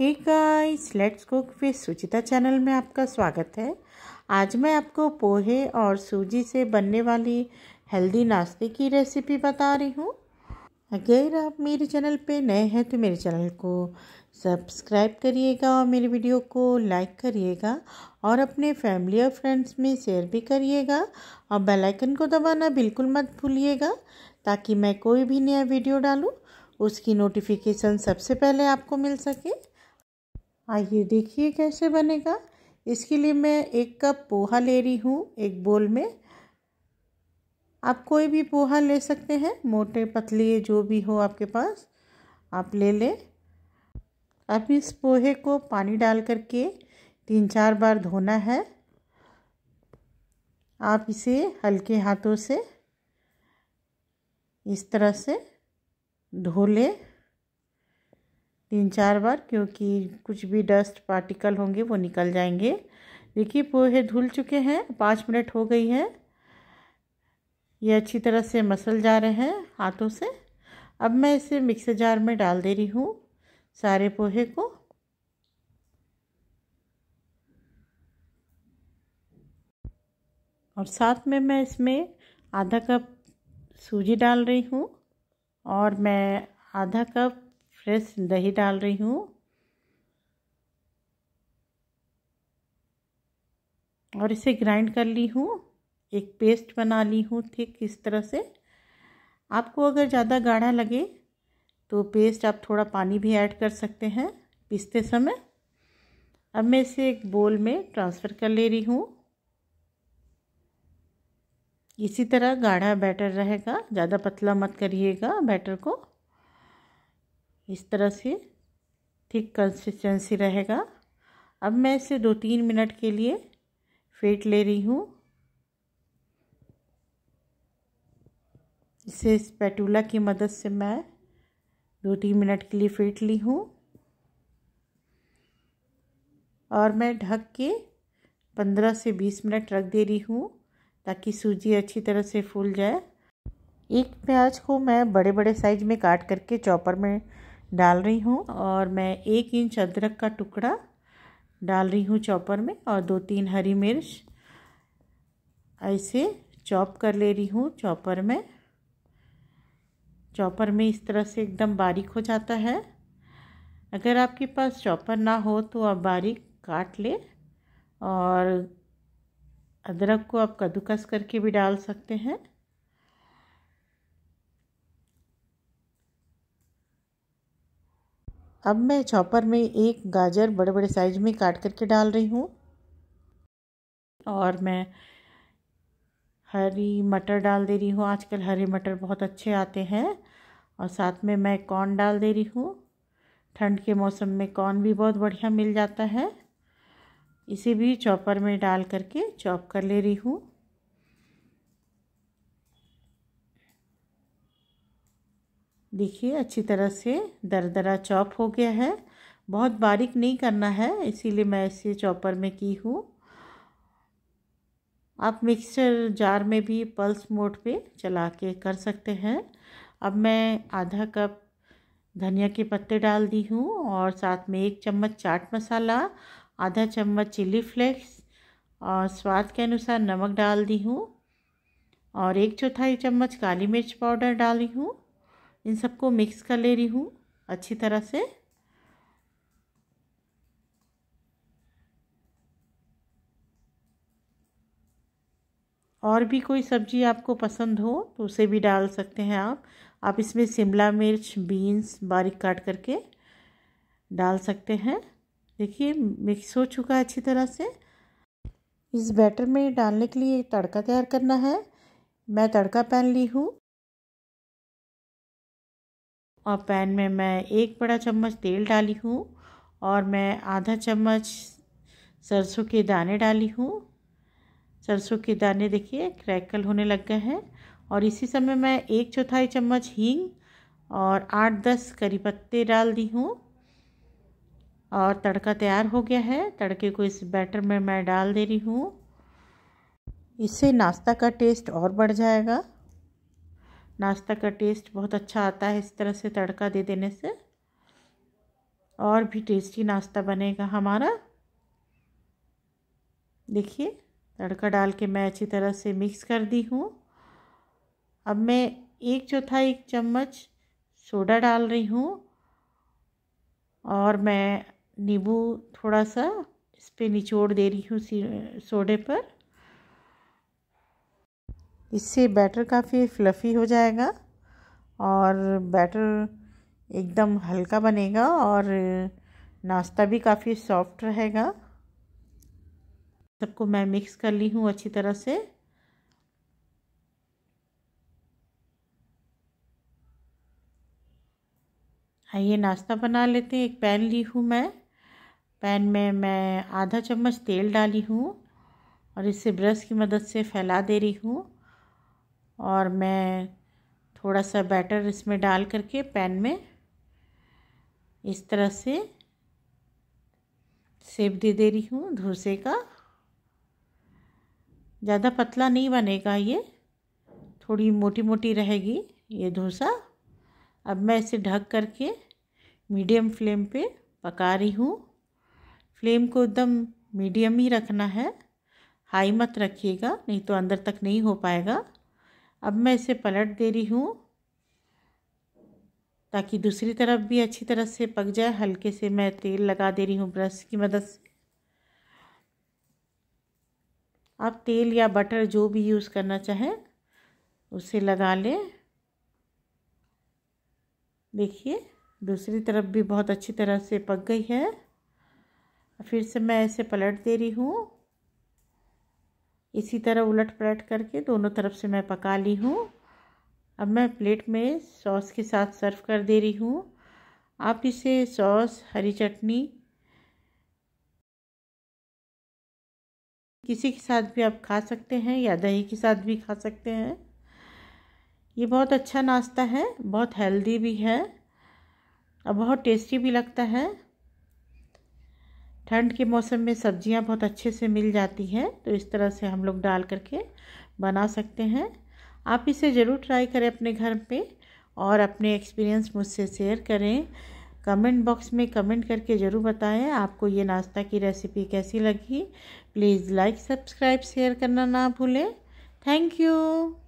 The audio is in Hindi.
हे गाइस लेट्स कुक फिर सुचिता चैनल में आपका स्वागत है आज मैं आपको पोहे और सूजी से बनने वाली हेल्दी नाश्ते की रेसिपी बता रही हूँ अगर आप मेरे चैनल पे नए हैं तो मेरे चैनल को सब्सक्राइब करिएगा और मेरे वीडियो को लाइक करिएगा और अपने फैमिली और फ्रेंड्स में शेयर भी करिएगा और बेल आइकन को दबाना बिल्कुल मत भूलिएगा ताकि मैं कोई भी नया वीडियो डालूँ उसकी नोटिफिकेशन सबसे पहले आपको मिल सके आइए हाँ, देखिए कैसे बनेगा इसके लिए मैं एक कप पोहा ले रही हूँ एक बोल में आप कोई भी पोहा ले सकते हैं मोटे पतले जो भी हो आपके पास आप ले लें अब इस पोहे को पानी डाल करके तीन चार बार धोना है आप इसे हल्के हाथों से इस तरह से धो लें तीन चार बार क्योंकि कुछ भी डस्ट पार्टिकल होंगे वो निकल जाएंगे देखिए पोहे धुल चुके हैं पाँच मिनट हो गई है ये अच्छी तरह से मसल जा रहे हैं हाथों से अब मैं इसे मिक्सर जार में डाल दे रही हूँ सारे पोहे को और साथ में मैं इसमें आधा कप सूजी डाल रही हूँ और मैं आधा कप फ्रेश दही डाल रही हूँ और इसे ग्राइंड कर ली हूँ एक पेस्ट बना ली हूँ थिक इस तरह से आपको अगर ज़्यादा गाढ़ा लगे तो पेस्ट आप थोड़ा पानी भी ऐड कर सकते हैं पीसते समय अब मैं इसे एक बोल में ट्रांसफ़र कर ले रही हूँ इसी तरह गाढ़ा बैटर रहेगा ज़्यादा पतला मत करिएगा बैटर को इस तरह से थिक कंसिस्टेंसी रहेगा अब मैं इसे दो तीन मिनट के लिए फेट ले रही हूँ इसे स्पैटूला की मदद से मैं दो तीन मिनट के लिए फेंट ली हूँ और मैं ढक के पंद्रह से बीस मिनट रख दे रही हूँ ताकि सूजी अच्छी तरह से फूल जाए एक प्याज को मैं बड़े बड़े साइज में काट करके चॉपर में डाल रही हूँ और मैं एक इंच अदरक का टुकड़ा डाल रही हूँ चॉपर में और दो तीन हरी मिर्च ऐसे चॉप कर ले रही हूँ चॉपर में चॉपर में इस तरह से एकदम बारीक हो जाता है अगर आपके पास चॉपर ना हो तो आप बारीक काट ले और अदरक को आप कद्दूकस करके भी डाल सकते हैं अब मैं चॉपर में एक गाजर बड़े बड़े साइज में काट करके डाल रही हूँ और मैं हरी मटर डाल दे रही हूँ आजकल हरे मटर बहुत अच्छे आते हैं और साथ में मैं कॉर्न डाल दे रही हूँ ठंड के मौसम में कॉर्न भी बहुत बढ़िया मिल जाता है इसे भी चॉपर में डाल करके चॉप कर ले रही हूँ देखिए अच्छी तरह से दरदरा चॉप हो गया है बहुत बारीक नहीं करना है इसीलिए मैं इसे चॉपर में की हूँ आप मिक्सचर जार में भी पल्स मोड पे चला के कर सकते हैं अब मैं आधा कप धनिया के पत्ते डाल दी हूँ और साथ में एक चम्मच चाट मसाला आधा चम्मच चिली फ्लेक्स और स्वाद के अनुसार नमक डाल दी हूँ और एक चौथाई चम्मच काली मिर्च पाउडर डाली हूँ इन सबको मिक्स कर ले रही हूँ अच्छी तरह से और भी कोई सब्जी आपको पसंद हो तो उसे भी डाल सकते हैं आप आप इसमें शिमला मिर्च बीन्स बारीक काट करके डाल सकते हैं देखिए मिक्स हो चुका है अच्छी तरह से इस बैटर में डालने के लिए तड़का तैयार करना है मैं तड़का पैन ली हूँ और पैन में मैं एक बड़ा चम्मच तेल डाली हूँ और मैं आधा चम्मच सरसों के दाने डाली हूँ सरसों के दाने देखिए क्रैकल होने लग गए हैं और इसी समय मैं एक चौथाई चम्मच हींग और आठ दस करी पत्ते डाल दी हूँ और तड़का तैयार हो गया है तड़के को इस बैटर में मैं डाल दे रही हूँ इससे नाश्ता का टेस्ट और बढ़ जाएगा नाश्ता का टेस्ट बहुत अच्छा आता है इस तरह से तड़का दे देने से और भी टेस्टी नाश्ता बनेगा हमारा देखिए तड़का डाल के मैं अच्छी तरह से मिक्स कर दी हूँ अब मैं एक चौथाई एक चम्मच सोडा डाल रही हूँ और मैं नींबू थोड़ा सा इस पर निचोड़ दे रही हूँ सोडे पर इससे बैटर काफ़ी फ्लफ़ी हो जाएगा और बैटर एकदम हल्का बनेगा और नाश्ता भी काफ़ी सॉफ्ट रहेगा सबको मैं मिक्स कर ली हूँ अच्छी तरह से हाँ, ये नाश्ता बना लेते हैं एक पैन ली हूँ मैं पैन में मैं आधा चम्मच तेल डाली हूँ और इसे ब्रश की मदद से फैला दे रही हूँ और मैं थोड़ा सा बैटर इसमें डाल करके पैन में इस तरह से सेब दे दे रही हूँ धोसे का ज़्यादा पतला नहीं बनेगा ये थोड़ी मोटी मोटी रहेगी ये डोसा अब मैं इसे ढक करके मीडियम फ्लेम पे पका रही हूँ फ्लेम को एकदम मीडियम ही रखना है हाई मत रखिएगा नहीं तो अंदर तक नहीं हो पाएगा अब मैं इसे पलट दे रही हूँ ताकि दूसरी तरफ भी अच्छी तरह से पक जाए हल्के से मैं तेल लगा दे रही हूँ ब्रश की मदद से आप तेल या बटर जो भी यूज़ करना चाहें उसे लगा लें देखिए दूसरी तरफ भी बहुत अच्छी तरह से पक गई है फिर से मैं इसे पलट दे रही हूँ इसी तरह उलट पलट करके दोनों तरफ से मैं पका ली हूँ अब मैं प्लेट में सॉस के साथ सर्व कर दे रही हूँ आप इसे सॉस हरी चटनी किसी के साथ भी आप खा सकते हैं या दही के साथ भी खा सकते हैं ये बहुत अच्छा नाश्ता है बहुत हेल्दी भी है और बहुत टेस्टी भी लगता है ठंड के मौसम में सब्जियां बहुत अच्छे से मिल जाती हैं तो इस तरह से हम लोग डाल करके बना सकते हैं आप इसे ज़रूर ट्राई करें अपने घर पे और अपने एक्सपीरियंस मुझसे शेयर करें कमेंट बॉक्स में कमेंट करके ज़रूर बताएं आपको ये नाश्ता की रेसिपी कैसी लगी प्लीज़ लाइक सब्सक्राइब शेयर करना ना भूलें थैंक यू